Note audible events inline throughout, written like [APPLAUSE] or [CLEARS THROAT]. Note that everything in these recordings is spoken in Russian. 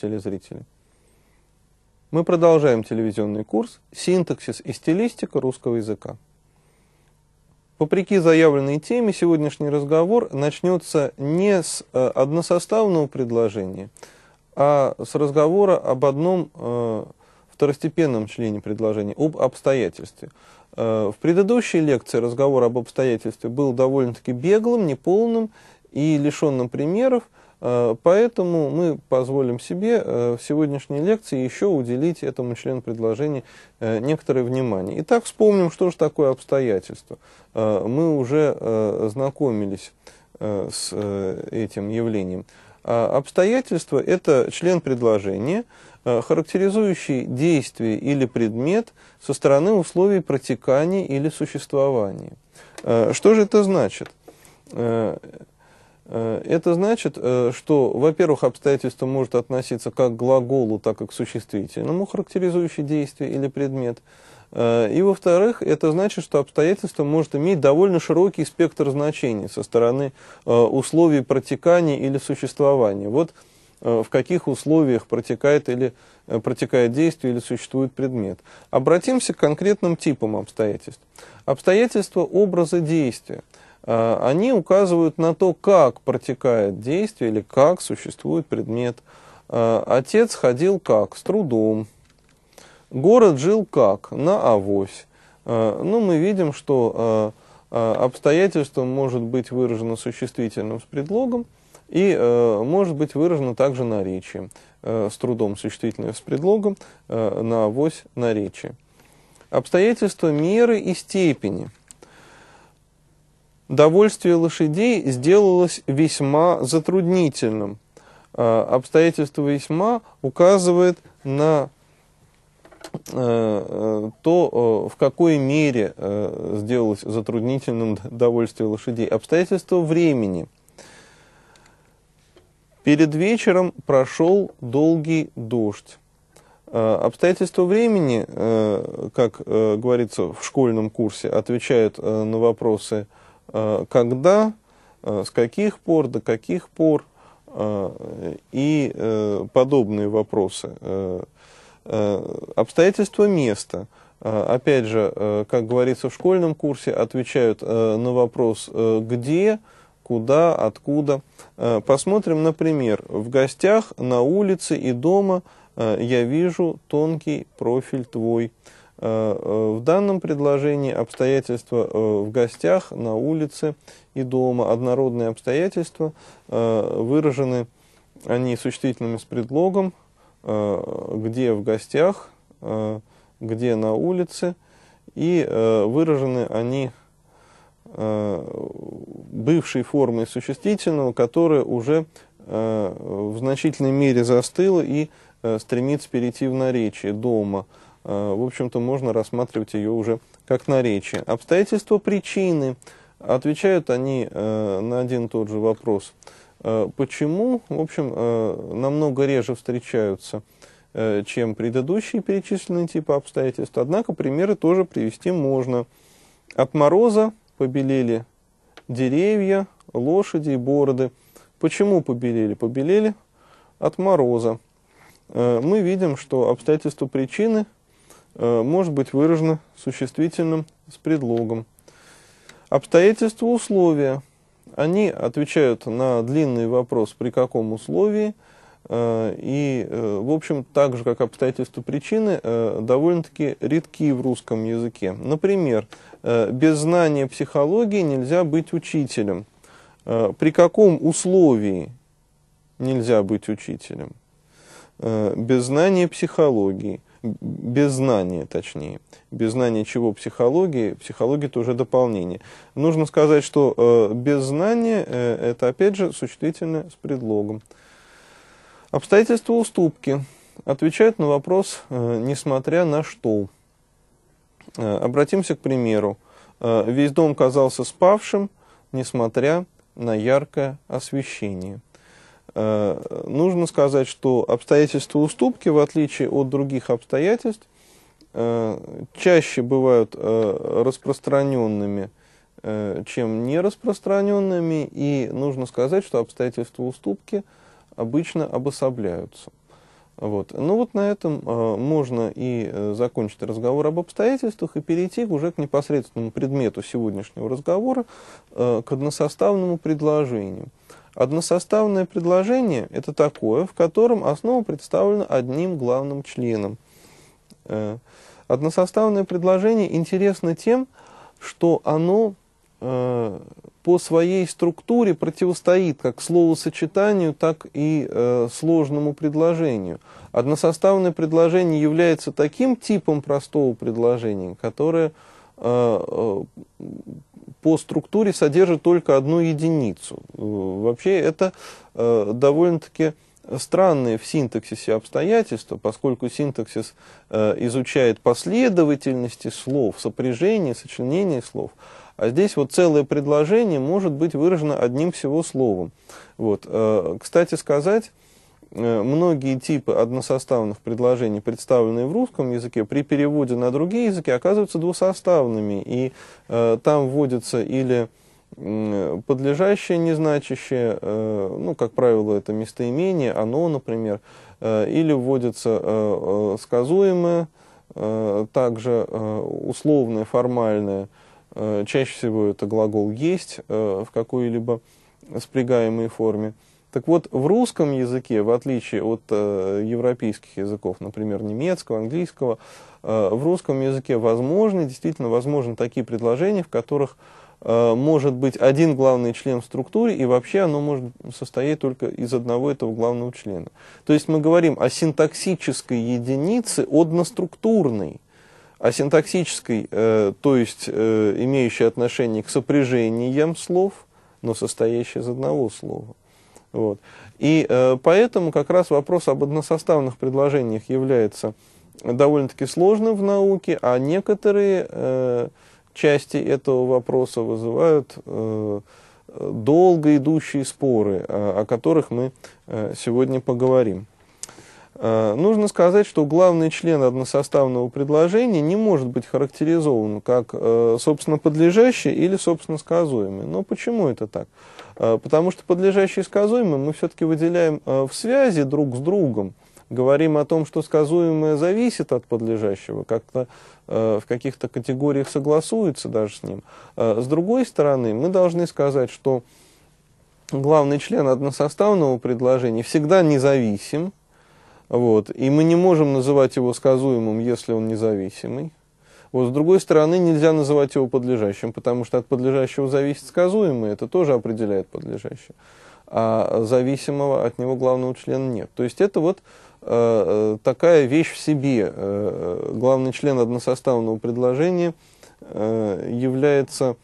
телезрители. Мы продолжаем телевизионный курс «Синтаксис и стилистика русского языка». Вопреки заявленной теме, сегодняшний разговор начнется не с э, односоставного предложения, а с разговора об одном э, второстепенном члене предложения, об обстоятельстве. Э, в предыдущей лекции разговор об обстоятельстве был довольно-таки беглым, неполным и лишенным примеров, Э, поэтому мы позволим себе э, в сегодняшней лекции еще уделить этому члену предложения э, некоторое внимание. Итак, вспомним, что же такое обстоятельство. Мы уже знакомились с этим явлением. А обстоятельство – это член предложения, характеризующий действие или предмет со стороны условий протекания или существования. Что же это значит? Э, это значит, э, что, во-первых, обстоятельство может относиться как к глаголу, так и к существительному, характеризующее действие или предмет. Э, и, во-вторых, это значит, что обстоятельство может иметь довольно широкий спектр значений со стороны условий протекания или существования. Вот в каких условиях протекает, или, протекает действие или существует предмет. Обратимся к конкретным типам обстоятельств. Обстоятельства образа действия – а, они указывают на то, как протекает действие или как существует предмет. А, отец ходил как? С трудом. Город жил как? На авось. А, ну, мы видим, что обстоятельство может быть выражено существительным с предлогом и может быть выражено также наречием. С трудом существительное с предлогом, на авось наречие. Обстоятельства меры и степени – довольствие лошадей сделалось весьма затруднительным. Э, обстоятельство весьма указывает на э, э, то, в какой мере сделалось затруднительным [LAUGHS] довольствие лошадей. Обстоятельство времени. Перед вечером прошел долгий дождь. Обстоятельства времени, как говорится в школьном курсе, отвечают на вопросы – Э, когда, э, с каких пор, до каких пор э, и подобные вопросы. Обстоятельства места. Опять же, как говорится в школьном курсе, отвечают на вопрос «где?», «куда?», «откуда?». Посмотрим, например, в гостях, на улице и дома я вижу тонкий профиль твой – Э, э, в данном предложении обстоятельства э, в гостях, на улице и дома, однородные обстоятельства, выражены они существительными с предлогом, где в гостях, где на улице, и выражены они бывшей формой существительного, которая уже в значительной мере застыла и стремится перейти в наречие дома – Э, в общем-то, можно рассматривать ее уже как наречие. Обстоятельства причины. Отвечают они э, на один и тот же вопрос. Э, почему, в общем, намного реже встречаются, чем предыдущие перечисленные типы обстоятельств. Однако примеры тоже привести можно. От мороза побелели деревья, лошади и бороды. Почему побелели? Побелели от мороза. Мы видим, что обстоятельства причины – Э, может быть выражено существительным с предлогом. Обстоятельства условия. Они отвечают на длинный вопрос, при каком условии. Э, и, э, в общем, так же, как обстоятельства причины, довольно-таки редки в русском языке. Например, без знания психологии нельзя быть учителем. При каком условии нельзя быть учителем? Без знания психологии – без знания, точнее. Без знания чего? Психологии. Психология – это уже дополнение. Нужно сказать, что э, без знания э, – это, опять же, существительное с предлогом. Обстоятельства уступки отвечают на вопрос э, «несмотря на что». Э, обратимся к примеру. Э, весь дом казался спавшим, несмотря на яркое освещение – Э, нужно сказать, что обстоятельства уступки, в отличие от других обстоятельств, э, чаще бывают э, распространенными, чем нераспространенными, и нужно сказать, что обстоятельства уступки обычно обособляются. Вот. Ну вот на этом можно и закончить разговор об обстоятельствах и перейти уже к непосредственному предмету сегодняшнего разговора, к односоставному предложению. Односоставное предложение – это такое, в котором основа представлена одним главным членом. Э, односоставное предложение интересно тем, что оно э, по своей структуре противостоит как словосочетанию, так и э, сложному предложению. Односоставное предложение является таким типом простого предложения, которое по структуре содержит только одну единицу. Э, вообще это э, довольно-таки странные в синтаксисе обстоятельства, поскольку синтаксис э, изучает последовательности слов, сопряжение, сочленение слов, а здесь вот целое предложение может быть выражено одним всего словом. Вот. кстати сказать, Э, многие типы односоставных предложений, представленные в русском языке, при переводе на другие языки оказываются двусоставными, и э, там вводится или э, подлежащее, незначащее, э, ну, как правило, это местоимение, оно, например, э, или вводится э, э, сказуемое, э, также э, условное, формальное, э, чаще всего это глагол «есть» э, в какой-либо спрягаемой форме, э, так вот, в русском языке, в отличие от э, европейских языков, например, немецкого, английского, э, в русском языке возможны, действительно возможны такие предложения, в которых э, может быть один главный член в структуре, и вообще оно может состоять только из одного этого главного члена. То есть мы говорим о синтаксической единице одноструктурной, о синтаксической, э, то есть э, имеющей отношение к сопряжениям слов, но состоящей из одного слова. Вот. И э, поэтому как раз вопрос об односоставных предложениях является довольно-таки сложным в науке, а некоторые э, части этого вопроса вызывают э, долго идущие споры, о, о которых мы э, сегодня поговорим. Э, нужно сказать, что главный член односоставного предложения не может быть характеризован как, э, собственно, подлежащий или, собственно, сказуемый. Но почему это так? Э, потому что подлежащие сказуемым мы все-таки выделяем э, в связи друг с другом. Говорим о том, что сказуемое зависит от подлежащего, как-то э, в каких-то категориях согласуется даже с ним. С другой стороны, мы должны сказать, что главный член односоставного предложения всегда независим, вот, и мы не можем называть его сказуемым, если он независимый. Вот, с другой стороны, нельзя называть его подлежащим, потому что от подлежащего зависит сказуемое, это тоже определяет подлежащее. А зависимого от него главного члена нет. То есть это вот э, э такая вещь в себе. Э, э, главный член односоставного предложения э, является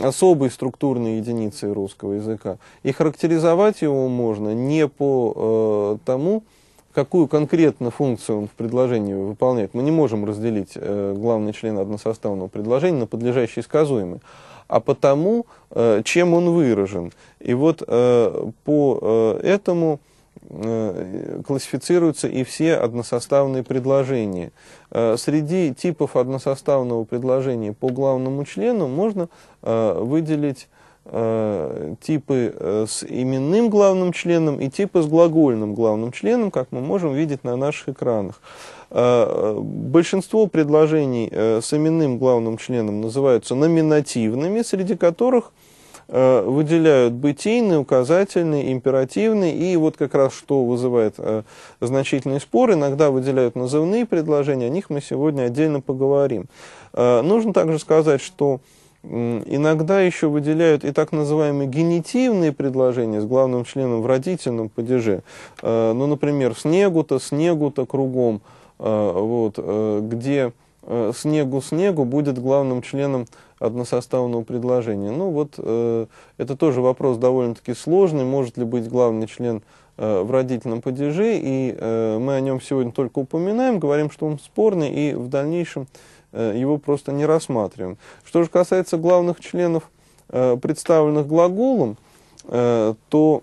особой структурной единицей русского языка. И характеризовать его можно не по э, тому, какую конкретно функцию он в предложении выполняет, мы не можем разделить э, главный член односоставного предложения на подлежащий и сказуемый, а потому, э, чем он выражен. И вот э, по э, этому э, классифицируются и все односоставные предложения. Э, среди типов односоставного предложения по главному члену можно э, выделить Э, типы э, с именным главным членом и типы с глагольным главным членом, как мы можем видеть на наших экранах. Э, большинство предложений с именным главным членом называются номинативными, среди которых выделяют бытийный, указательный, императивный, и вот как раз что вызывает э, значительный спор, иногда выделяют назывные предложения, о них мы сегодня отдельно поговорим. нужно также сказать, что Иногда еще выделяют и так называемые генитивные предложения с главным членом в родительном падеже. Э, ну, например, снегу-то, снегу-то кругом, э, вот, э, где снегу-снегу будет главным членом односоставного предложения. Ну вот это тоже вопрос довольно-таки сложный, может ли быть главный член в родительном падеже, и мы о нем сегодня только упоминаем, говорим, что он спорный, и в дальнейшем Э, его просто не рассматриваем. Что же касается главных членов, э, представленных глаголом, э, то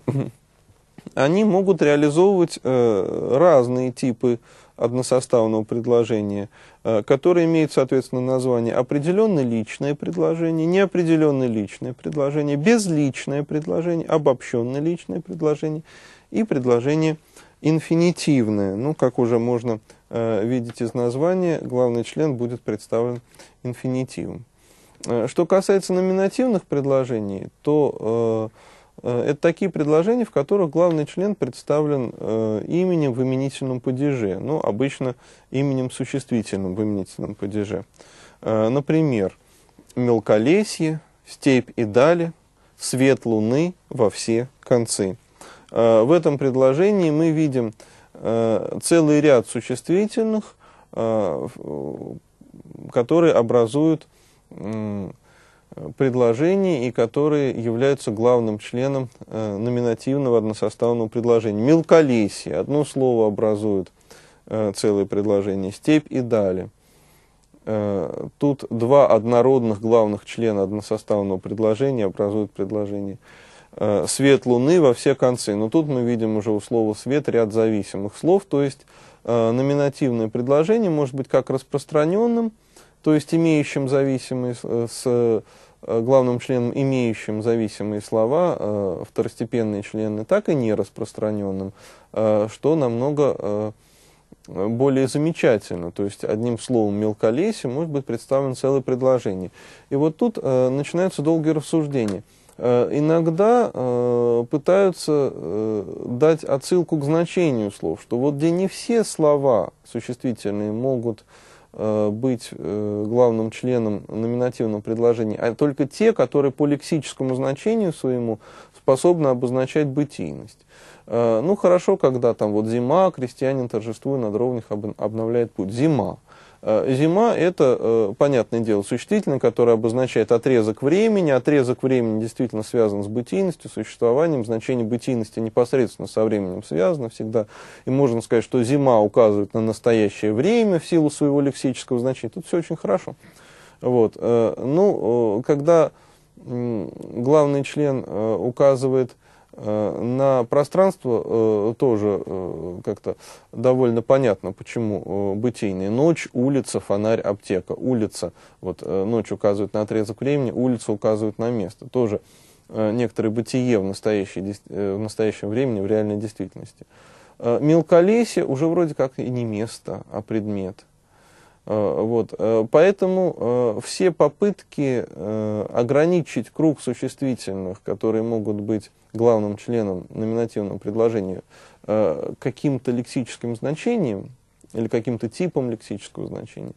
[CLEARS THROAT] они могут реализовывать разные типы односоставного предложения, которое имеет, соответственно, название определенное личное предложение, неопределенное личное предложение, безличное предложение, обобщенное личное предложение и предложение инфинитивное, ну, как уже можно Э, видите, из названия, главный член будет представлен инфинитивом. Э, что касается номинативных предложений, то э, э, это такие предложения, в которых главный член представлен э, именем в именительном падеже, ну, обычно именем существительным в именительном падеже. Э, например, мелколесье, степь и дали, свет луны во все концы. В этом предложении мы видим Э, целый ряд существительных, э, которые образуют предложений и которые являются главным членом э, номинативного односоставного предложения. Мелколесие. Одно слово образует э, целое предложение. Степь и далее. Э, тут два однородных главных члена односоставного предложения образуют предложение. Э, свет Луны во все концы. Но тут мы видим уже у слова свет ряд зависимых слов, то есть э, номинативное предложение может быть как распространенным, то есть имеющим зависимые с э, главным членом, имеющим зависимые слова, второстепенные члены, так и нераспространенным, что намного более замечательно. То есть одним словом мелколесие может быть представлено целое предложение. И вот тут начинаются долгие рассуждения – Э, иногда э, пытаются э, дать отсылку к значению слов, что вот где не все слова существительные могут быть главным членом номинативного предложения, а только те, которые по лексическому значению своему способны обозначать бытийность. Ну, хорошо, когда там вот зима, крестьянин торжествуя над ровных обновляет путь. Зима. Э, зима – это, э, понятное дело, существительное, которое обозначает отрезок времени. Отрезок времени действительно связан с бытийностью, существованием. Значение бытийности непосредственно со временем связано всегда. И можно сказать, что зима указывает на настоящее время в силу своего лексического значения. Тут все очень хорошо. Вот. Э, ну, когда главный член указывает Э, на пространство э, тоже э, как-то довольно понятно, почему бытийные. Ночь, улица, фонарь, аптека. Улица, вот ночь указывает на отрезок времени, улица указывает на место. Тоже некоторое бытие в, настоящей, в настоящем времени, в реальной действительности. Мелколесие уже вроде как и не место, а предмет – Э, вот. Э, поэтому э, все попытки ограничить круг существительных, которые могут быть главным членом номинативного предложения, каким-то лексическим значением или каким-то типом лексического значения,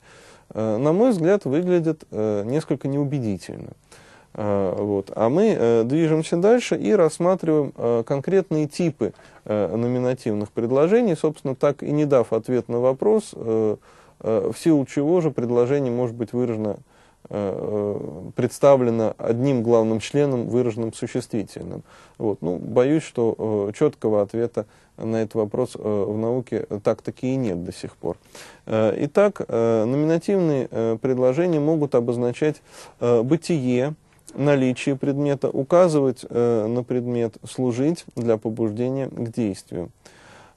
на мой взгляд, выглядят несколько неубедительно. Вот. А мы движемся дальше и рассматриваем конкретные типы номинативных предложений, собственно, так и не дав ответ на вопрос, Э, в силу чего же предложение может быть выражено, э, э, представлено одним главным членом, выраженным существительным. Вот. Ну, боюсь, что четкого ответа на этот вопрос в науке так-таки и нет до сих пор. Итак, номинативные предложения могут обозначать бытие, наличие предмета, указывать на предмет, служить для побуждения к действию.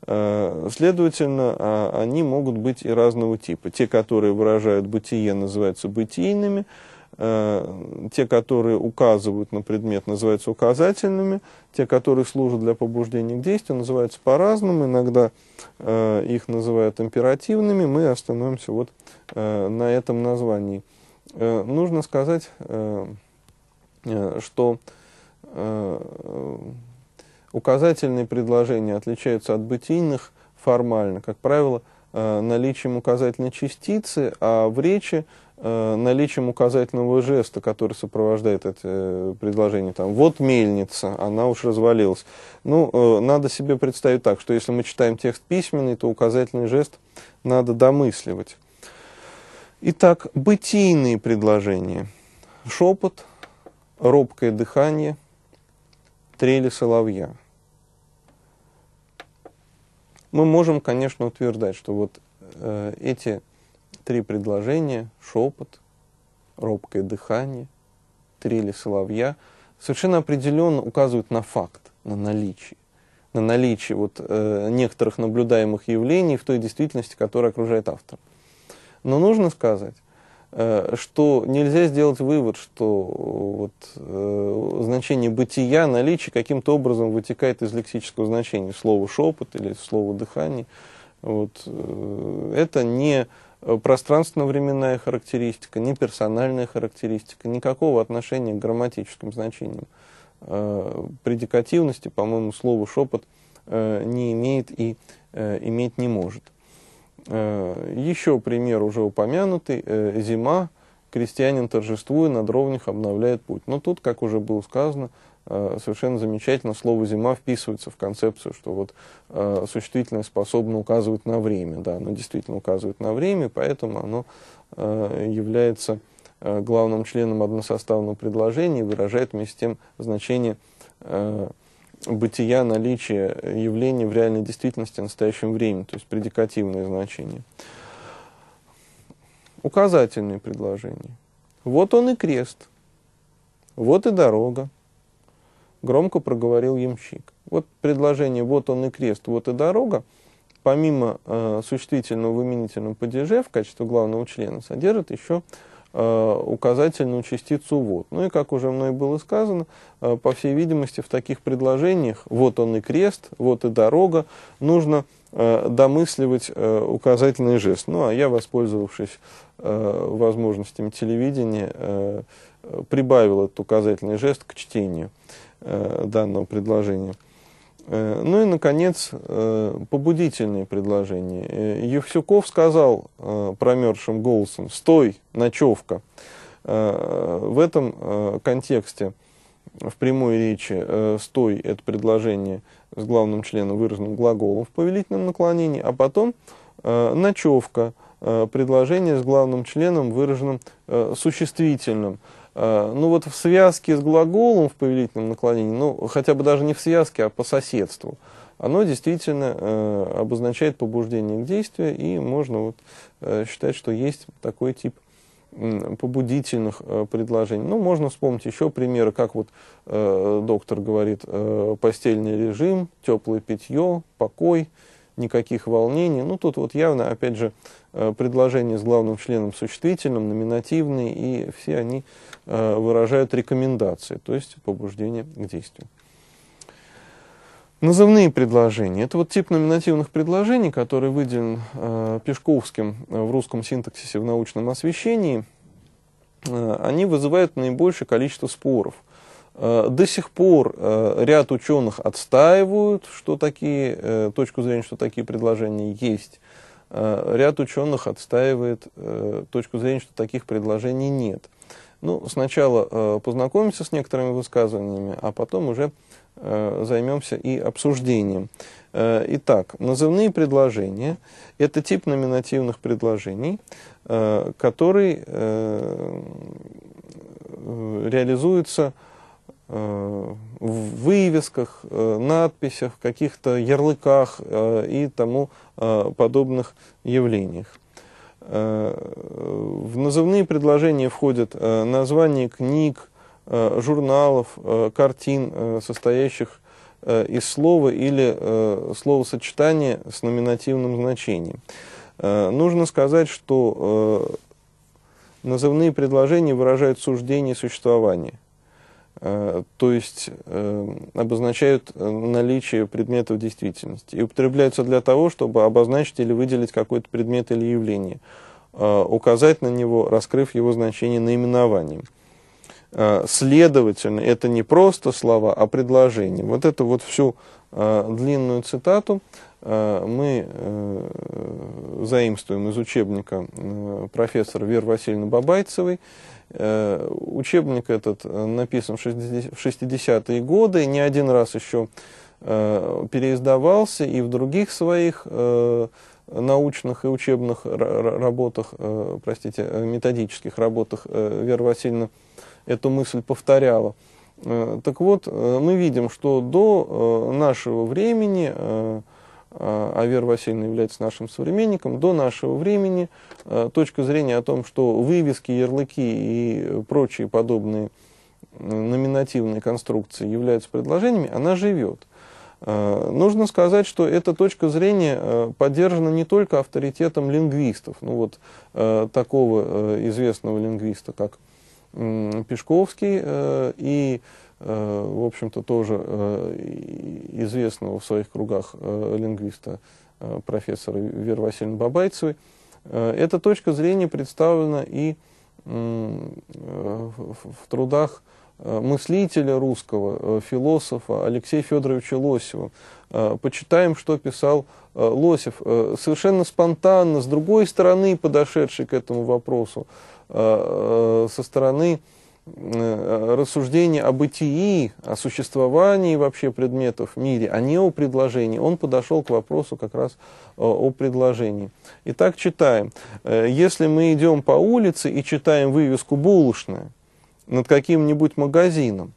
Э, следовательно, а, они могут быть и разного типа. Те, которые выражают бытие, называются бытийными, э, те, которые указывают на предмет, называются указательными, те, которые служат для побуждения к действию, называются по-разному, иногда э, их называют императивными, мы остановимся вот на этом названии. Нужно сказать, что Указательные предложения отличаются от бытийных формально, как правило, э, наличием указательной частицы, а в речи э, наличием указательного жеста, который сопровождает это э, предложение. Там, вот мельница, она уж развалилась. Ну, надо себе представить так, что если мы читаем текст письменный, то указательный жест надо домысливать. Итак, бытийные предложения. Шепот, робкое дыхание, трели соловья. Мы можем, конечно, утверждать, что вот э, эти три предложения, шепот, робкое дыхание, трели соловья, совершенно определенно указывают на факт, на наличие на наличие вот, э, некоторых наблюдаемых явлений в той действительности, которая окружает автора. Но нужно сказать, Э, что нельзя сделать вывод, что э, вот, э, значение бытия, наличие каким-то образом вытекает из лексического значения слова шепот или слова дыхание. Вот, это не пространственно-временная характеристика, не персональная характеристика, никакого отношения к грамматическим значениям. Предикативности, по-моему, слово шепот не имеет и иметь не может. Э, Еще пример уже упомянутый. Э, зима. Крестьянин торжествует, на дровнях обновляет путь. Но тут, как уже было сказано, э, совершенно замечательно слово «зима» вписывается в концепцию, что вот существительное способно указывать на время. Да, оно действительно указывает на время, поэтому оно является главным членом односоставного предложения и выражает вместе с тем значение бытия, наличия явления в реальной действительности в настоящем времени, то есть предикативное значение. Указательные предложения. Вот он и крест, вот и дорога, громко проговорил ямщик. Вот предложение «вот он и крест, вот и дорога» помимо э, существительного в именительном падеже в качестве главного члена содержит еще Э, указательную частицу «вот». Ну и, как уже мной было сказано, э, по всей видимости, в таких предложениях «вот он и крест», «вот и дорога» нужно э, домысливать указательный жест. Ну, а я, воспользовавшись возможностями телевидения, прибавил этот указательный жест к чтению данного предложения. Э, ну и, наконец, э, побудительные предложения. Э, Евсюков сказал промерзшим голосом «Стой, ночевка!» В этом контексте в прямой речи «стой» — это предложение с главным членом выраженным глаголом в повелительном наклонении, а потом «ночевка» — предложение с главным членом выраженным существительным. Э, ну вот в связке с глаголом в повелительном наклонении, ну хотя бы даже не в связке, а по соседству, оно действительно э, обозначает побуждение к действию, и можно вот, э, считать, что есть такой тип побудительных э, предложений. Ну, можно вспомнить еще примеры, как вот э, доктор говорит, э, постельный режим, теплое питье, покой, э, никаких волнений. Ну, тут вот явно, опять же, э, предложение с главным членом существительным, номинативные, и все они э, выражают рекомендации, то есть побуждение к действию. Назывные предложения. Это вот тип номинативных предложений, который выделен э, Пешковским в русском синтаксисе в научном освещении. они вызывают наибольшее количество споров. Э, до сих пор э, ряд ученых отстаивают что такие, э, точку зрения, что такие предложения есть. Ряд ученых отстаивает точку зрения, что таких предложений нет. Ну, сначала познакомимся с некоторыми высказываниями, а потом уже займемся и обсуждением. Итак, назывные предложения – это тип номинативных предложений, который реализуется – Э, в вывесках, э, надписях, каких-то ярлыках э, и тому подобных явлениях. В назывные предложения входят названия книг, журналов, картин, состоящих из слова или словосочетания с номинативным значением. Нужно сказать, что назывные предложения выражают суждение существования – Э, то есть э, обозначают э, наличие предметов действительности и употребляются для того, чтобы обозначить или выделить какой-то предмет или явление, указать на него, раскрыв его значение наименованием. Следовательно, это не просто слова, а предложения. Вот эту вот всю длинную цитату мы заимствуем из учебника профессора Веры Васильевны Бабайцевой. Э, учебник этот э, написан в 60-е годы, не один раз еще э, переиздавался и в других своих научных и учебных работах, простите, методических работах Вера Васильевна эту мысль повторяла. Так вот, мы видим, что до нашего времени а, а Вера Васильевна является нашим современником, до нашего времени а, точка зрения о том, что вывески, ярлыки и прочие подобные номинативные конструкции являются предложениями, она живет. А, нужно сказать, что эта точка зрения поддержана не только авторитетом лингвистов, ну вот такого известного лингвиста, как Пешковский э, и, э, в общем-то, тоже э, известного в своих кругах лингвиста профессора Веры Васильевны Бабайцевой. Эта точка зрения представлена и в трудах мыслителя русского, философа Алексея Федоровича Лосева. Почитаем, что писал Лосев, совершенно спонтанно, с другой стороны подошедший к этому вопросу. Э, э, со стороны э, рассуждения о бытии, о существовании вообще предметов в мире, а не о предложении. Он подошел к вопросу как раз о предложении. Итак, читаем. Если мы идем по улице и читаем вывеску «булочная» над каким-нибудь магазином,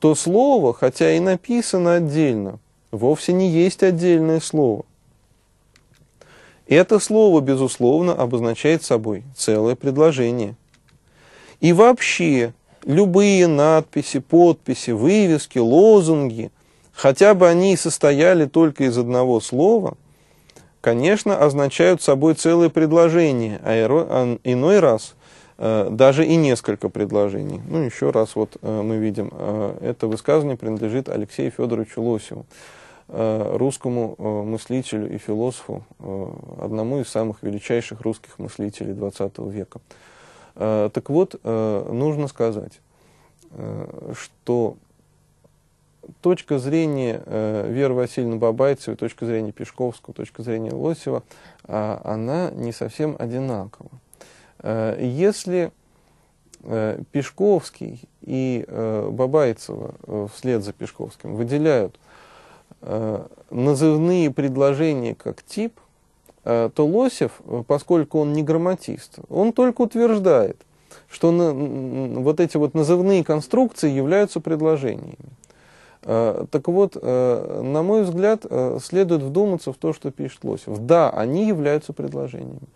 то слово, хотя и написано отдельно, вовсе не есть отдельное слово. Это слово, безусловно, обозначает собой целое предложение. И вообще, любые надписи, подписи, вывески, лозунги, хотя бы они и состояли только из одного слова, конечно, означают собой целое предложение, а, а иной раз э, даже и несколько предложений. Ну, еще раз, вот э, мы видим, э, это высказывание принадлежит Алексею Федоровичу Лосеву. Э, русскому э, мыслителю и философу, э, одному из самых величайших русских мыслителей XX века. Так вот, нужно сказать, что точка зрения Веры Васильевны Бабайцевой, точка зрения Пешковского, точка зрения Лосева, а, она не совсем одинакова. Если Пешковский и Бабайцева вслед за Пешковским выделяют – Э, назывные предложения как тип, э, то Лосев, э, поскольку он не грамматист, он только утверждает, что на, вот эти вот назывные конструкции являются предложениями. Так вот, на мой взгляд, следует вдуматься в то, что пишет Лосев. Да, они являются предложениями,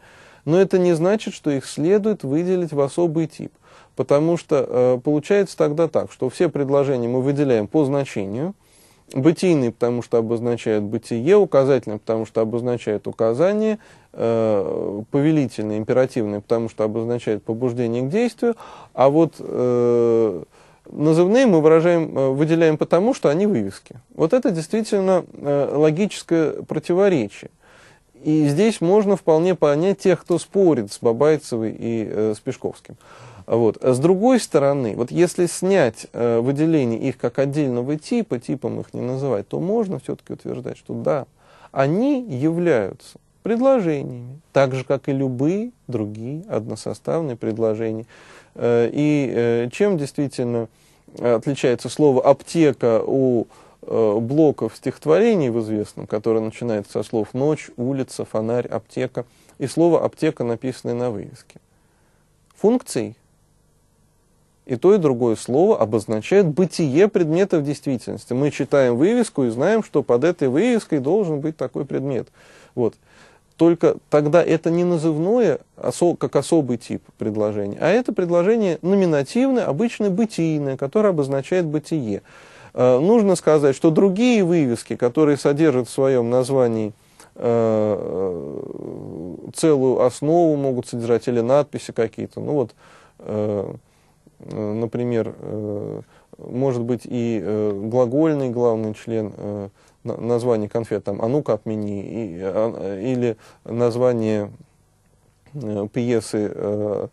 но это не значит, что их следует выделить в особый тип. Потому что получается тогда так, что все предложения мы выделяем по значению – бытийный, потому что обозначает бытие, указательный, потому что обозначает указание, э, повелительный, императивный, потому что обозначает побуждение к действию, а вот э, назывные мы выражаем, э, выделяем потому, что они вывески. Вот это действительно э, логическое противоречие. И здесь можно вполне понять тех, кто спорит с Бабайцевой и э, с Пешковским. Вот. А с другой стороны, вот если снять э, выделение их как отдельного типа, типом их не называть, то можно все-таки утверждать, что да, они являются предложениями, так же, как и любые другие односоставные предложения. Э, и э, чем действительно э, отличается слово «аптека» у э, блоков стихотворений в известном, которое начинается со слов «ночь», «улица», «фонарь», «аптека», и слово «аптека», написанное на вывеске. Функций и то, и другое слово обозначает бытие предмета в действительности. Мы читаем вывеску и знаем, что под этой вывеской должен быть такой предмет. Вот. Только тогда это не назывное, как особый тип предложения, а это предложение номинативное, обычное бытийное, которое обозначает бытие. Э, нужно сказать, что другие вывески, которые содержат в своем названии э, э, целую основу, могут содержать или надписи какие-то, ну вот, Э, например, э, может быть и э, глагольный главный член названия конфет, там, а ну-ка отмени, и, а, или название пьесы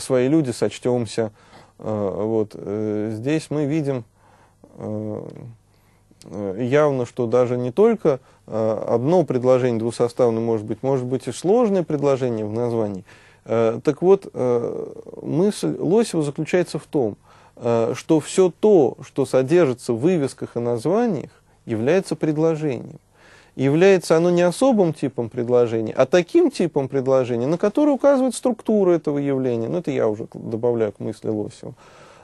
«Свои люди, сочтемся». Вот. Здесь мы видим явно, что даже не только одно предложение двусоставное может быть, может быть и сложное предложение в названии – Э, так вот, э, мысль Лосева заключается в том, э, что все то, что содержится в вывесках и названиях, является предложением. является оно не особым типом предложения, а таким типом предложения, на который указывает структура этого явления. Ну, это я уже добавляю к мысли Лосева.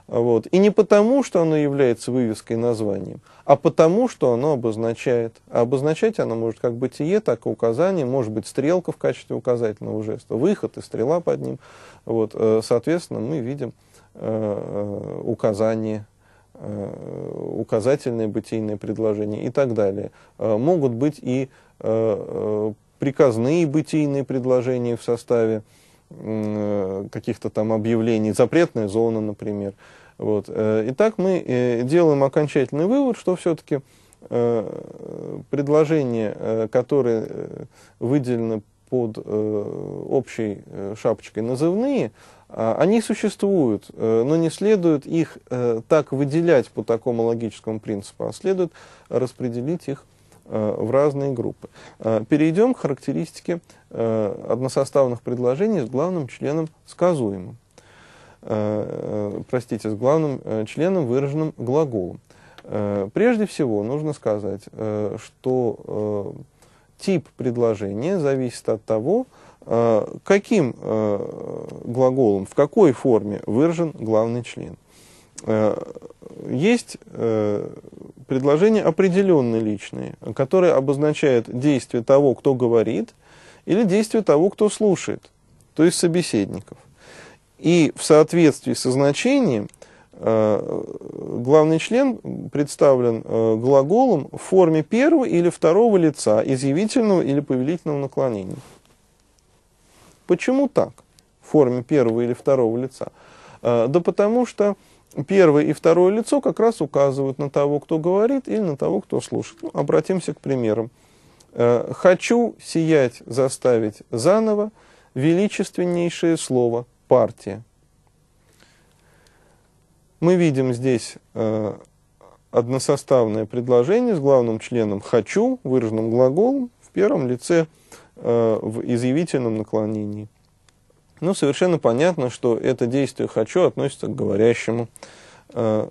Вот. И не потому, что оно является вывеской названием, а потому, что оно обозначает. А обозначать оно может как бытие, так и указание, может быть стрелка в качестве указательного жеста, выход и стрела под ним. Вот. Э, соответственно, мы видим э, э, указание, указательное бытийное предложение и так далее. Могут быть и приказные бытийные предложения в составе Э, каких-то там объявлений, запретная зона, например. Вот. Э, Итак, мы э, делаем окончательный вывод, что все-таки предложения, которые выделены под общей шапочкой назывные, а, они существуют, но не следует их так выделять по такому логическому принципу, а следует распределить их Э, в разные группы. Э, перейдем к характеристике э, односоставных предложений с главным членом сказуемым. Простите, с главным членом, выраженным глаголом. Прежде всего нужно сказать, что тип предложения зависит от того, каким глаголом, в какой форме выражен главный член. Э, есть э, предложения определенно личные, которые обозначают действие того, кто говорит, или действие того, кто слушает, то есть собеседников. И в соответствии со значением э, главный член представлен глаголом в форме первого или второго лица, изъявительного или повелительного наклонения. Почему так? В форме первого или второго лица? Да потому что первое и второе лицо как раз указывают на того, кто говорит, или на того, кто слушает. Ну, обратимся к примерам. Э, «Хочу сиять заставить заново величественнейшее слово «партия». Мы видим здесь э, односоставное предложение с главным членом «хочу», выраженным глаголом, в первом лице э, в изъявительном наклонении. Ну, совершенно понятно, что это действие «хочу» относится к говорящему. Э,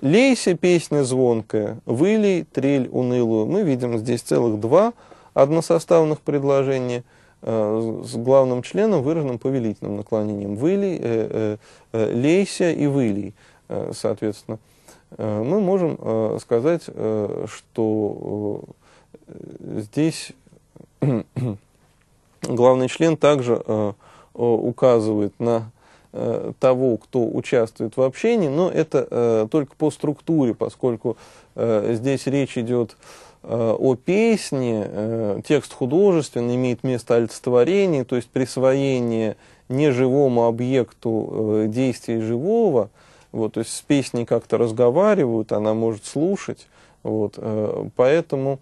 «Лейся, песня звонкая, вылей трель унылую». Мы видим здесь целых два односоставных предложения э, с главным членом, выраженным повелительным наклонением. «Вылей», э, «Лейся» и «вылей», соответственно. Мы можем сказать, что здесь [CLEARS THROAT] главный член также Э, указывает на э, того, кто участвует в общении, но это э, только по структуре, поскольку здесь речь идет о песне, текст художественный имеет место олицетворение, то есть присвоение неживому объекту действия живого, вот, то есть с песней как-то разговаривают, она может слушать, вот, поэтому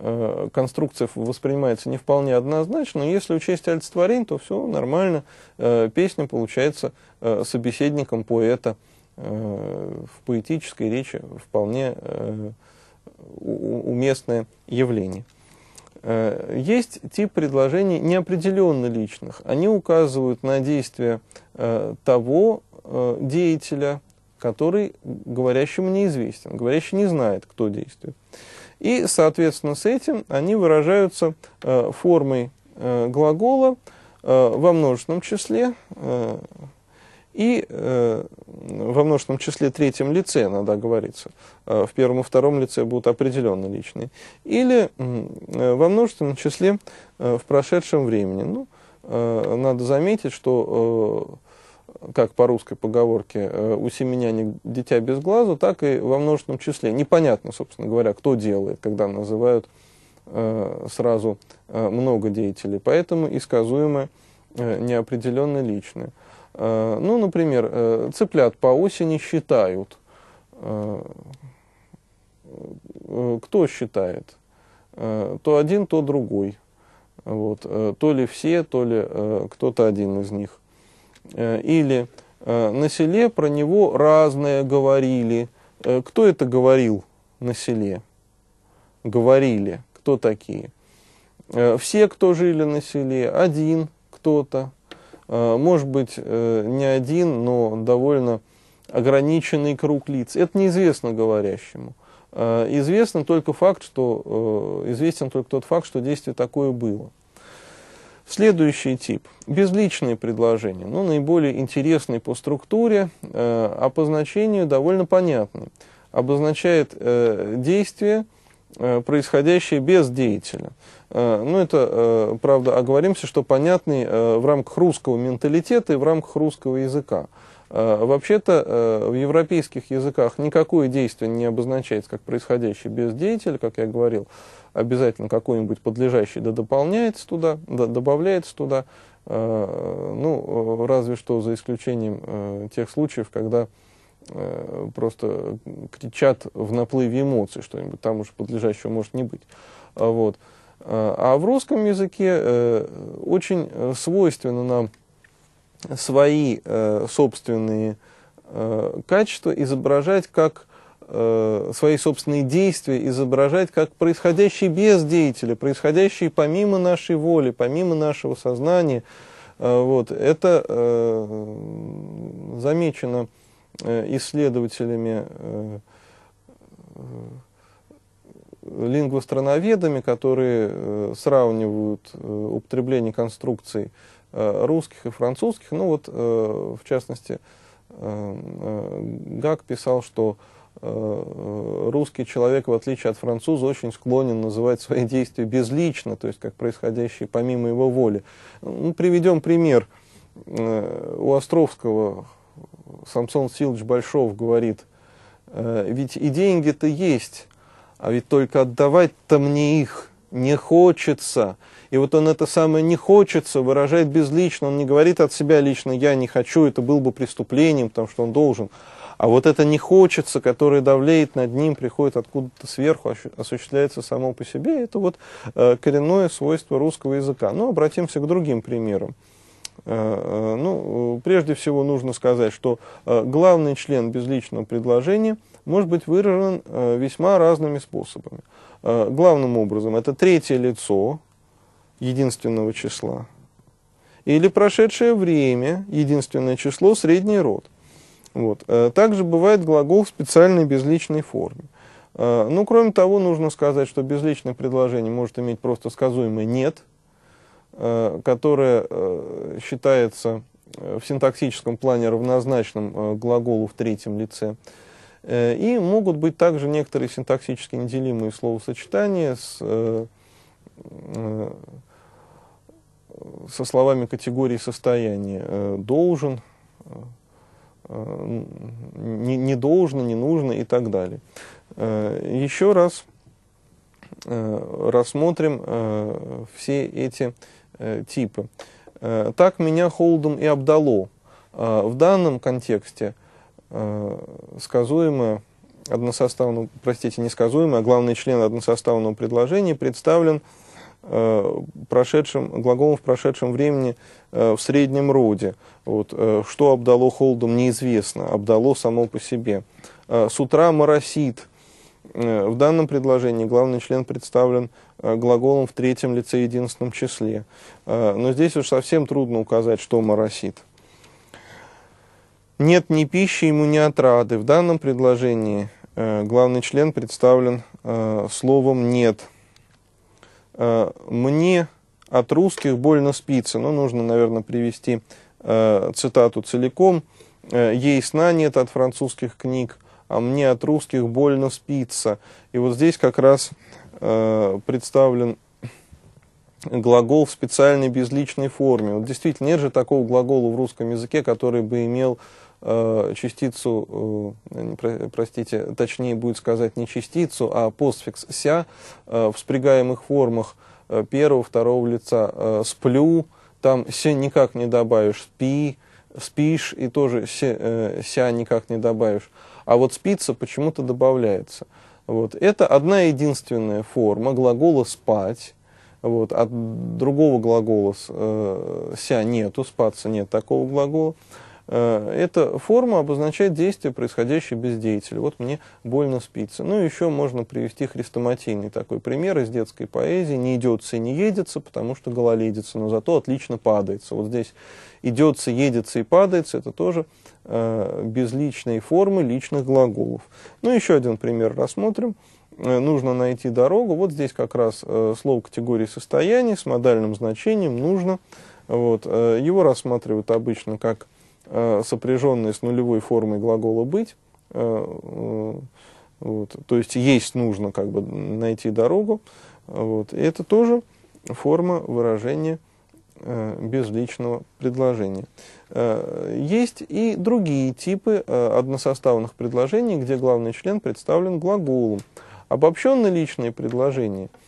Э, конструкция воспринимается не вполне однозначно. но Если учесть олицетворение, то все нормально. Э, песня получается э, собеседником поэта в поэтической речи вполне уместное явление. Есть тип предложений неопределенно личных. Они указывают на действие того деятеля, который говорящему неизвестен. Говорящий не знает, кто действует. И, соответственно, с этим они выражаются э, формой э, глагола э, во множественном числе и во множественном числе третьем лице, надо говориться в первом и втором лице будут определенно личные. Или во множественном числе в прошедшем времени. Ну, надо заметить, что как по русской поговорке, э, у семеняне дитя без глазу, так и во множественном числе. Непонятно, собственно говоря, кто делает, когда называют э, сразу э, много деятелей. Поэтому и сказуемое неопределенно личное. Ну, например, цыплят по осени считают. Кто считает? То один, то другой. Вот. То ли все, то ли кто-то один из них – Э, или э, на селе про него разное говорили. Э, кто это говорил на селе? Говорили. Кто такие? Все, кто жили на селе, один кто-то. Может быть, не один, но довольно ограниченный круг лиц. Это неизвестно говорящему. Известен только факт, что, известен только тот факт, что действие такое было. Следующий тип – безличные предложения, но ну, наиболее интересный по структуре, э, а по значению довольно понятный, Обозначает э, действие, э, происходящее без деятеля. Э, ну, это, э, правда, оговоримся, что понятный э, в рамках русского менталитета и в рамках русского языка. Э, вообще-то э, в европейских языках никакое действие не обозначается как происходящее без деятеля, как я говорил обязательно какой-нибудь подлежащий да дополняется туда, да, добавляется туда, э, ну, э, разве что за исключением э, тех случаев, когда просто кричат в наплыве эмоций что-нибудь, там уже подлежащего может не быть. А вот. А в русском языке очень свойственно нам свои собственные качества изображать как Э, свои собственные действия изображать как происходящие без деятеля, происходящие помимо нашей воли, помимо нашего сознания. Э, вот. Это э, замечено исследователями лингвострановедами, которые сравнивают употребление конструкций русских и французских. Ну вот, в частности, Гак писал, что Э, русский человек, в отличие от француза, очень склонен называть свои действия безлично, то есть как происходящие помимо его воли. Ну, приведем пример. Э, у Островского Самсон Силович Большов говорит, «Э, ведь и деньги-то есть, а ведь только отдавать-то мне их не хочется. И вот он это самое «не хочется» выражает безлично, он не говорит от себя лично «я не хочу», это было бы преступлением, потому что он должен, а вот это не хочется, которое давлеет над ним, приходит откуда-то сверху, осуществляется само по себе, это вот э, коренное свойство русского языка. Но ну, обратимся к другим примерам. Э, э, ну, прежде всего нужно сказать, что главный член безличного предложения может быть выражен весьма разными способами. Главным образом это третье лицо единственного числа или прошедшее время единственное число средний род – вот. Э, также бывает глагол в специальной безличной форме. Э, ну, кроме того, нужно сказать, что безличное предложение может иметь просто сказуемое «нет», э, которое считается в синтаксическом плане равнозначным глаголу в третьем лице. И могут быть также некоторые синтаксически неделимые словосочетания с, со словами категории состояния «должен», Э, не, не должно, не нужно и так далее. Э, еще раз э, рассмотрим все эти типы. Так меня холодом и обдало. В данном контексте сказуемое односоставного, простите, не сказуемое, а главный член односоставного предложения представлен Э, прошедшем, глаголом в прошедшем времени э, в среднем роде. Вот, э, что обдало холодом, неизвестно, обдало само по себе. С утра моросит. В данном предложении главный член представлен глаголом в третьем лице единственном числе. Но здесь уж совсем трудно указать, что моросит. Нет ни пищи ему, ни отрады. В данном предложении главный член представлен словом «нет». Э, мне от русских больно спится. Но нужно, наверное, привести э, цитату целиком. Э, Ей сна нет от французских книг, а мне от русских больно спится. И вот здесь как раз представлен глагол в специальной безличной форме. Вот действительно, нет же такого глагола в русском языке, который бы имел э, частицу, э, простите, точнее будет сказать не частицу, а постфикс «ся» э, в спрягаемых формах э, первого, второго лица э, «сплю», там «се» никак не добавишь, «спи», «спишь» и тоже «се», э, «ся» никак не добавишь. А вот «спица» почему-то добавляется. Вот. Это одна единственная форма глагола «спать», вот. От другого глагола э, ся нету, спаться нет такого глагола. Э, эта форма обозначает действие, происходящее без деятеля. Вот мне больно спится. Ну, еще можно привести хрестоматийный такой пример из детской поэзии. Не идется и не едется, потому что гололедится, но зато отлично падается. Вот здесь идется, едется и падается, это тоже э, безличные формы личных глаголов. Ну, еще один пример рассмотрим э, нужно найти дорогу. Вот здесь как раз э, слово категории состояний с модальным значением нужно. Вот, э, его рассматривают обычно как Э, сопряженные с нулевой формой глагола «быть». Э, э, вот, то есть есть нужно как бы найти дорогу. Вот, и это тоже форма выражения безличного предложения. Есть и другие типы односоставных предложений, где главный член представлен глаголом. Обобщенно личные предложения –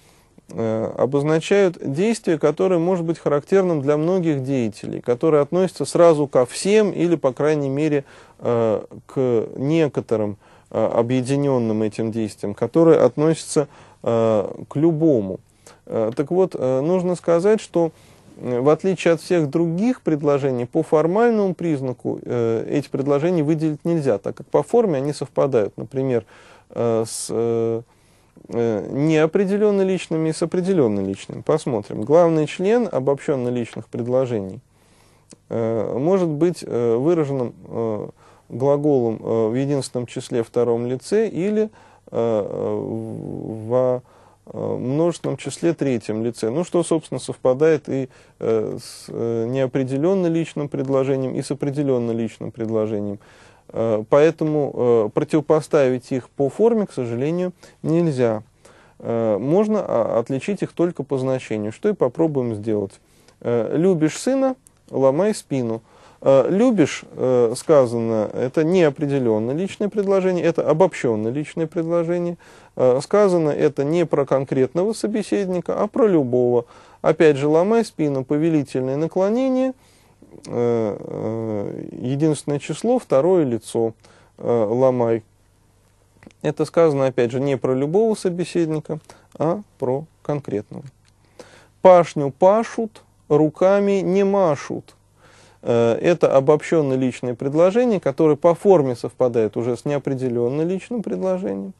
Э, обозначают действие, которое может быть характерным для многих деятелей, которые относятся сразу ко всем или, по крайней мере, э, к некоторым э, объединенным этим действиям, которые относятся к любому. Так вот, нужно сказать, что в отличие от всех других предложений, по формальному признаку эти предложения выделить нельзя, так как по форме они совпадают. Например, с Э, неопределенно личными и с определенно личными. Посмотрим. Главный член обобщенно личных предложений э, может быть э, выраженным глаголом в единственном числе втором лице или во множественном числе третьем лице. Ну, что, собственно, совпадает и с неопределенно личным предложением, и с определенно личным предложением. Э, поэтому э, противопоставить их по форме, к сожалению, нельзя. Э, можно а, отличить их только по значению, что и попробуем сделать. Любишь сына, ломай спину. Любишь, сказано, это неопределенно личное предложение, это обобщенно личное предложение. Сказано это не про конкретного собеседника, а про любого. Опять же, ломай спину, повелительное наклонение – Э, э, единственное число, второе лицо, э, ломай. Это сказано, опять же, не про любого собеседника, а про конкретного. Пашню пашут, руками не машут. Это обобщенное личное предложение, которое по форме совпадает уже с неопределенным личным предложением.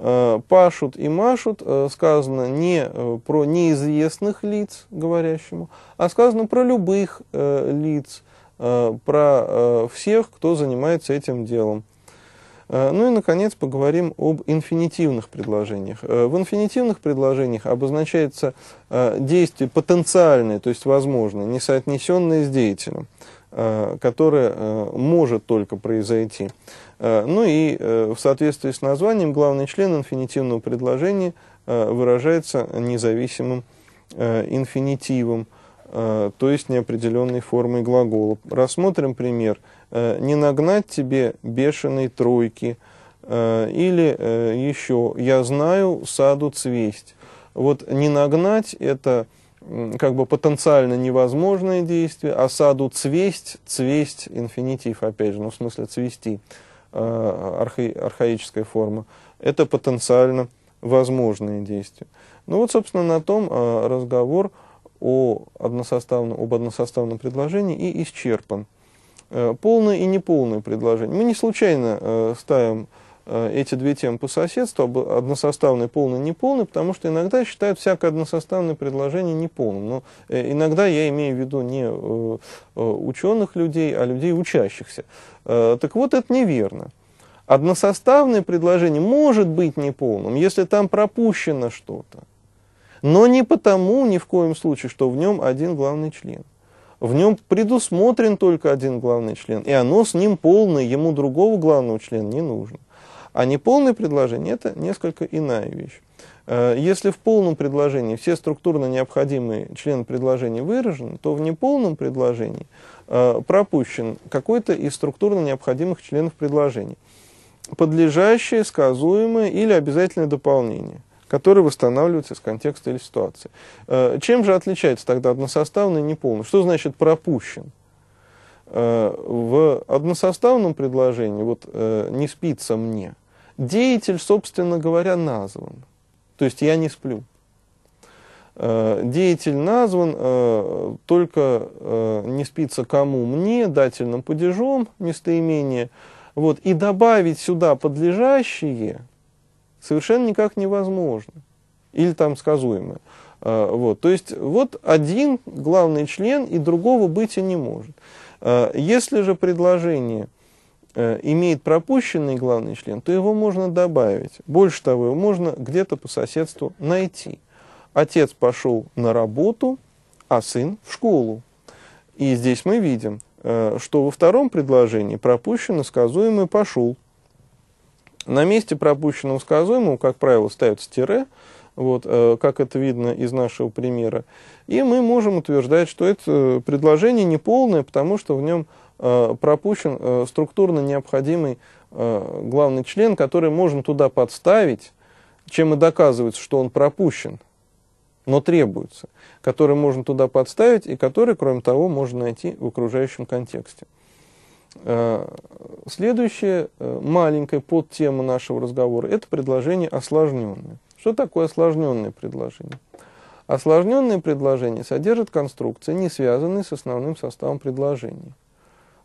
Э, пашут и машут э, сказано не э, про неизвестных лиц говорящему, а сказано про любых лиц, про всех, кто занимается этим делом. Ну и, наконец, поговорим об инфинитивных предложениях. В инфинитивных предложениях обозначается действие потенциальное, то есть возможное, не соотнесенное с деятелем. Э, которое э, может только произойти. Э, ну и в соответствии с названием главный член инфинитивного предложения выражается независимым инфинитивом, то есть неопределенной формой глагола. Рассмотрим пример. «Не нагнать тебе бешеной тройки» или еще «Я знаю саду цвесть». Вот «не нагнать» — это как бы потенциально невозможное действие, осаду а цвесть, цвесть инфинитив, опять же, ну, в смысле цвести, э, архи, архаическая форма, это потенциально возможные действия. Ну вот, собственно, на том э, разговор о односоставном, об односоставном предложении и исчерпан. Э, полное и неполное предложение. Мы не случайно ставим Э, эти две темы по соседству, односоставный полный, неполный, потому что иногда считают всякое односоставное предложение неполным. Но э, иногда я имею в виду не э, ученых людей, а людей учащихся. Так вот, это неверно. Односоставное предложение может быть неполным, если там пропущено что-то. Но не потому, ни в коем случае, что в нем один главный член в нем предусмотрен только один главный член, и оно с ним полное, ему другого главного члена не нужно. А неполное предложение – это несколько иная вещь. Э, если в полном предложении все структурно необходимые члены предложения выражены, то в неполном предложении э, пропущен какой-то из структурно необходимых членов предложения. Подлежащее, сказуемое или обязательное дополнение которые восстанавливаются из контекста или ситуации. Э, чем же отличается тогда односоставный и неполный? Что значит пропущен? Э, в односоставном предложении, вот э, «не спится мне», деятель, собственно говоря, назван. То есть я не сплю. Э, деятель назван только не спится кому мне, дательным падежом местоимение. Вот, и добавить сюда подлежащие совершенно никак невозможно. Или там сказуемое. Вот, то есть вот один главный член и другого быть и не может. Э, если же предложение э, имеет пропущенный главный член, то его можно добавить. Больше того, его можно где-то по соседству найти. Отец пошел на работу, а сын в школу. И здесь мы видим, э, что во втором предложении пропущено сказуемый «пошел». На месте пропущенного сказуемого, как правило, ставится тире – вот, э, как это видно из нашего примера. И мы можем утверждать, что это э, предложение неполное, потому что в нем э, пропущен структурно необходимый главный член, который можно туда подставить, чем и доказывается, что он пропущен, но требуется, который можно туда подставить и который, кроме того, можно найти в окружающем контексте. Следующая маленькая подтема нашего разговора – это предложение осложненное. Что такое осложненные предложения? Осложненные предложения содержат конструкции, не связанные с основным составом предложения.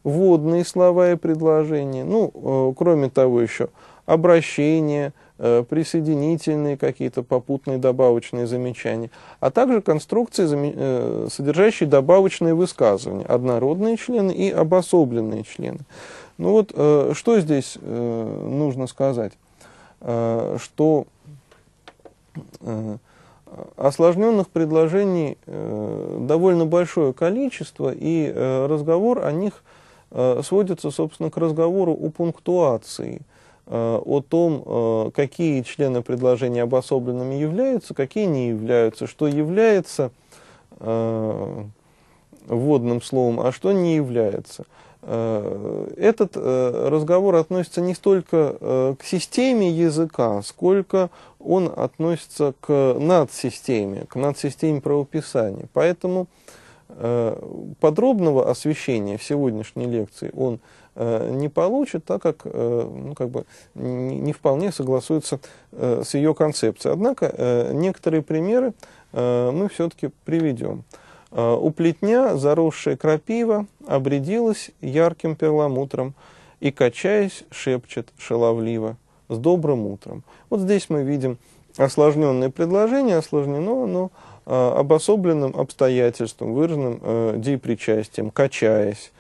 вводные слова и предложения, ну, э, кроме того еще, обращения, э, присоединительные какие-то попутные добавочные замечания, а также конструкции, э, содержащие добавочные высказывания, однородные члены и обособленные члены. Ну вот, э, что здесь э, нужно сказать? Э, что Э, Осложненных предложений э, довольно большое количество, и э, разговор о них сводится, собственно, к разговору о пунктуации, о том, какие члены предложения обособленными являются, какие не являются, что является вводным словом, а что не является – Э, этот э, разговор относится не столько э, к системе языка, сколько он относится к надсистеме, к надсистеме правописания. Поэтому подробного освещения в сегодняшней лекции он не получит, так как, ну, как бы не вполне согласуется с ее концепцией. Однако некоторые примеры мы все-таки приведем. Э, У плетня, заросшая крапива, обрядилась ярким перламутром и, качаясь, шепчет шаловливо «С добрым утром». Вот здесь мы видим осложненное предложение, осложнено оно э, обособленным обстоятельством, выраженным э, депричастием, качаясь.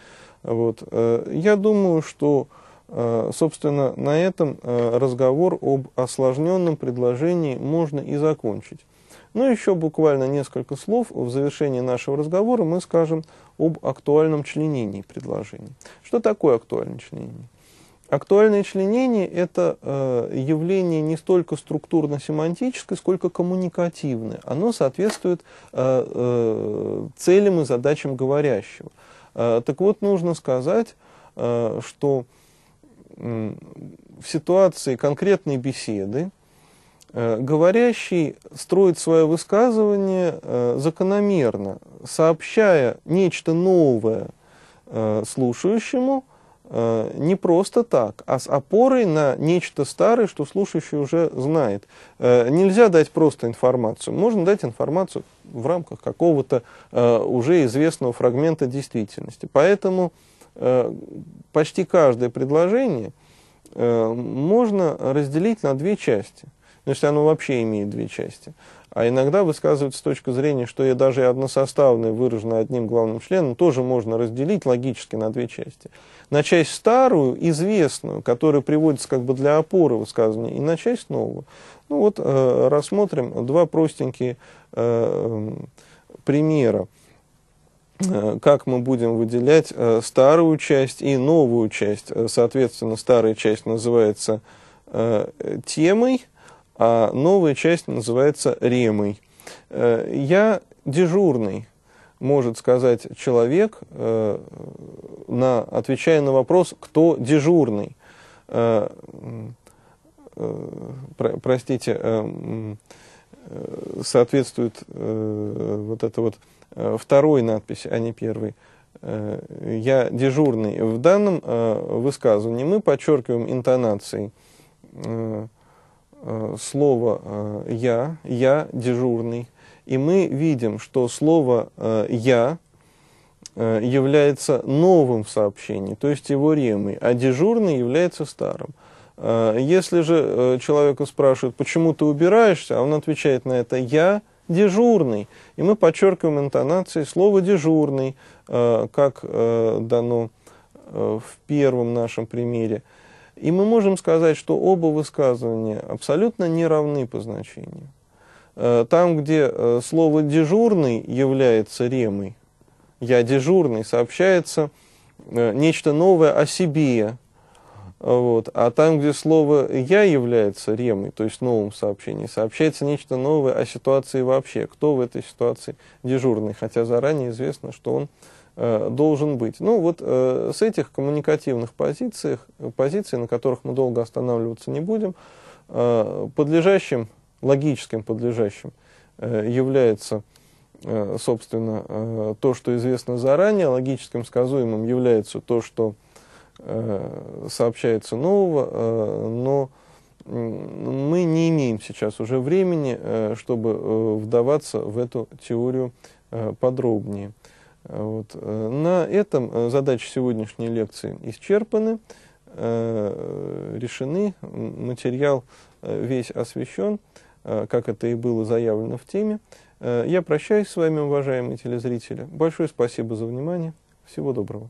Вот. Э, я думаю, что, э, собственно, на этом э, разговор об осложненном предложении можно и закончить. Ну еще буквально несколько слов в завершении нашего разговора мы скажем об актуальном членении предложений. Что такое актуальное членение? Актуальное членение – это э, явление не столько структурно-семантическое, сколько коммуникативное. Оно соответствует э, э, целям и задачам говорящего. Э, так вот, нужно сказать, э, что э, в ситуации конкретной беседы, Э, говорящий строит свое высказывание э, закономерно, сообщая нечто новое э, слушающему не просто так, а с опорой на нечто старое, что слушающий уже знает. Нельзя дать просто информацию, можно дать информацию в рамках какого-то уже известного фрагмента действительности. Поэтому почти каждое предложение можно разделить на две части – но ну, если оно вообще имеет две части. А иногда высказывается с точки зрения, что и даже односоставное, выраженное одним главным членом, тоже можно разделить логически на две части. На часть старую, известную, которая приводится как бы для опоры высказывания, и на часть новую. Ну вот э, рассмотрим два простенькие э, примера э, как мы будем выделять э, старую часть и новую часть. Э, соответственно, старая часть называется темой, а новая часть называется ремой. Э, я дежурный, может сказать человек, э, на, отвечая на вопрос, кто дежурный. Э, простите, соответствует вот это вот второй надпись а не первый Я дежурный. В данном высказывании мы подчеркиваем интонацией Э, слово э, «я», «я» дежурный, и мы видим, что слово э, «я» является новым в сообщении, то есть его ремой, а дежурный является старым. Если же человеку спрашивают, почему ты убираешься, а он отвечает на это «я», дежурный. И мы подчеркиваем интонацией слово «дежурный», как дано в первом нашем примере – и мы можем сказать, что оба высказывания абсолютно не равны по значению. Э, там, где э, слово «дежурный» является ремой, «я дежурный», сообщается э, нечто новое о себе. Вот. А там, где слово «я» является ремой, то есть новым сообщением, сообщается нечто новое о ситуации вообще. Кто в этой ситуации дежурный, хотя заранее известно, что он Э, должен быть. Ну вот э, с этих коммуникативных позиций, позиций, на которых мы долго останавливаться не будем, э, подлежащим, логическим подлежащим является, собственно, то, что известно заранее, логическим сказуемым является то, что сообщается нового, но мы не имеем сейчас уже времени, чтобы вдаваться в эту теорию подробнее. Вот. На этом э, задачи сегодняшней лекции исчерпаны, э, решены, материал э, весь освещен, как это и было заявлено в теме. Я прощаюсь с вами, уважаемые телезрители. Большое спасибо за внимание. Всего доброго.